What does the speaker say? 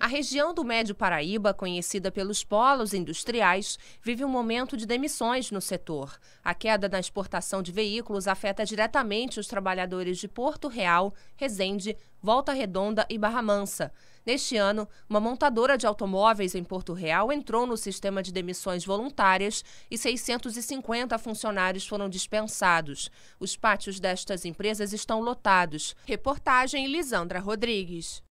A região do Médio Paraíba, conhecida pelos polos industriais, vive um momento de demissões no setor. A queda na exportação de veículos afeta diretamente os trabalhadores de Porto Real, Resende, Volta Redonda e Barra Mansa. Neste ano, uma montadora de automóveis em Porto Real entrou no sistema de demissões voluntárias e 650 funcionários foram dispensados. Os pátios destas empresas estão lotados. Reportagem Lisandra Rodrigues.